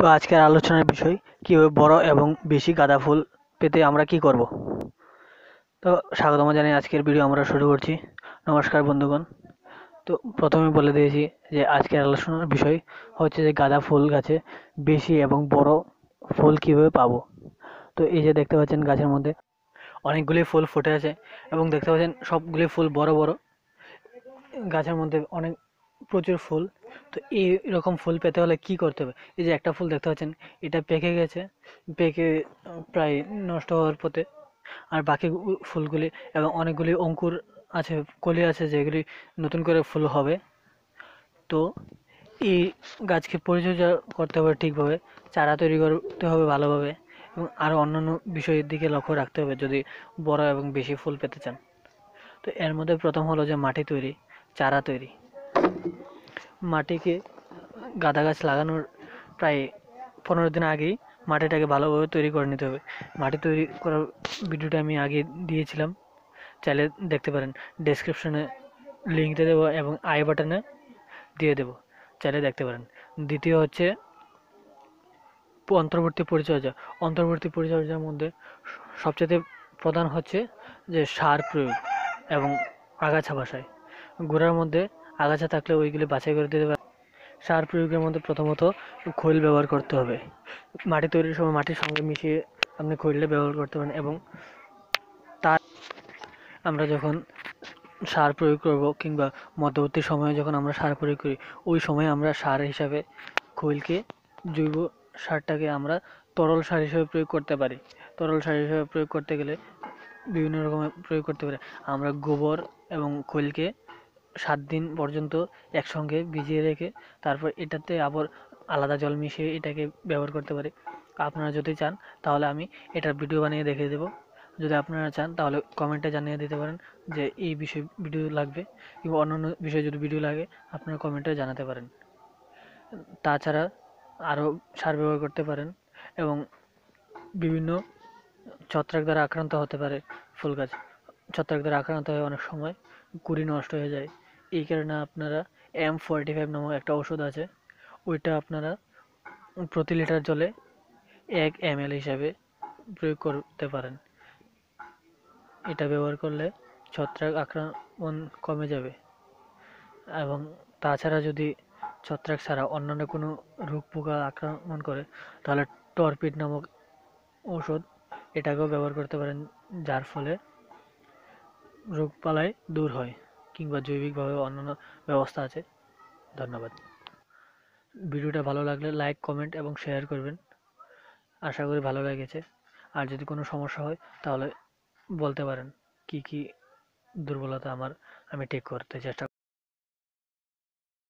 তো আজকের আলোচনার বিষয় কীভাবে বড় এবং বেশি গাঁদা ফুল পেতে আমরা কি করব। তো স্বাগতম জানাই আজকের ভিডিও আমরা শুরু করছি নমস্কার বন্ধুগণ তো প্রথমে বলে দিয়েছি যে আজকের আলোচনার বিষয় হচ্ছে যে গাঁদা ফুল গাছে বেশি এবং বড় ফুল কিভাবে পাবো তো এই যে দেখতে পাচ্ছেন গাছের মধ্যে অনেকগুলি ফুল ফুটে আছে এবং দেখতে পাচ্ছেন সবগুলি ফুল বড় বড় গাছের মধ্যে অনেক প্রচুর ফুল তো রকম ফুল পেতে হলে কি করতে হবে এই যে একটা ফুল দেখতে পাচ্ছেন এটা পেকে গেছে পেকে প্রায় নষ্ট হওয়ার পথে আর বাকি ফুলগুলি এবং অনেকগুলি অঙ্কুর আছে কলি আছে যেগুলি নতুন করে ফুল হবে তো এই গাছকে পরিচর্যা করতে হবে ঠিকভাবে চারা তৈরি করতে হবে ভালোভাবে এবং আরও অন্যান্য বিষয়ের দিকে লক্ষ্য রাখতে হবে যদি বড় এবং বেশি ফুল পেতে চান তো এর মধ্যে প্রথম হলো যে মাটি তৈরি চারা তৈরি মাটিকে গাঁদা গাছ লাগানোর প্রায় পনেরো দিন আগেই মাটিটাকে ভালোভাবে তৈরি করে নিতে হবে মাটি তৈরি করার ভিডিওটা আমি আগে দিয়েছিলাম চাইলে দেখতে পারেন ডেসক্রিপশনে লিঙ্কটা দেবো এবং আই বাটনে দিয়ে দেব চাইলে দেখতে পারেন দ্বিতীয় হচ্ছে অন্তর্বর্তী পরিচর্যা অন্তর্বর্তী পরিচর্যার মধ্যে সবচেয়ে প্রধান হচ্ছে যে সার প্রয়োগ এবং আগাছা বাসায় গোড়ার মধ্যে আগাছা থাকলে ওইগুলি বাছাই করে দিতে পারে সার প্রয়োগের মধ্যে প্রথমত খৈল ব্যবহার করতে হবে মাটি তৈরির সময় মাটির সঙ্গে মিশিয়ে আপনি খৈলটা ব্যবহার করতে পারেন এবং তার আমরা যখন সার প্রয়োগ করব কিংবা মধ্যবর্তী সময়ে যখন আমরা সার প্রয়োগ করি ওই সময়ে আমরা সার হিসাবে খৈলকে জৈব সারটাকে আমরা তরল সার হিসেবে প্রয়োগ করতে পারি তরল সার হিসেবে প্রয়োগ করতে গেলে বিভিন্ন রকমের প্রয়োগ করতে পারি আমরা গোবর এবং খৈলকে সাত দিন পর্যন্ত একসঙ্গে ভিজিয়ে রেখে তারপর এটাতে আবার আলাদা জল মিশিয়ে এটাকে ব্যবহার করতে পারি আপনারা যদি চান তাহলে আমি এটার ভিডিও বানিয়ে দেখিয়ে দেবো যদি আপনারা চান তাহলে কমেন্টে জানিয়ে দিতে পারেন যে এই বিষয়ে ভিডিও লাগবে কিংবা অন্যান্য বিষয়ে যদি ভিডিও লাগে আপনারা কমেন্টে জানাতে পারেন তাছাড়া আরও সার ব্যবহার করতে পারেন এবং বিভিন্ন ছত্রাক দ্বারা আক্রান্ত হতে পারে ফুল গাছ ছত্রাক আক্রান্ত হয় অনেক সময় কুড়ি নষ্ট হয়ে যায় এই কারণে আপনারা এম ফর্টি ফাইভ নামক একটা ওষুধ আছে ওইটা আপনারা প্রতি লিটার জলে এক এম এল হিসাবে প্রয়োগ করতে পারেন এটা ব্যবহার করলে ছত্রাক আক্রমণ কমে যাবে এবং তাছাড়া যদি ছত্রাক ছাড়া অন্যান্য কোনো রোগ পোকা আক্রমণ করে তাহলে টর্পিড নামক ওষুধ এটাকেও ব্যবহার করতে পারেন যার ফলে রোগপালায় দূর হয় কিংবা জৈবিকভাবে অন্যান্য ব্যবস্থা আছে ধন্যবাদ ভিডিওটা ভালো লাগলে লাইক কমেন্ট এবং শেয়ার করবেন আশা করি ভালো লেগেছে আর যদি কোনো সমস্যা হয় তাহলে বলতে পারেন কি কি দুর্বলতা আমার আমি ঠিক করতে চেষ্টা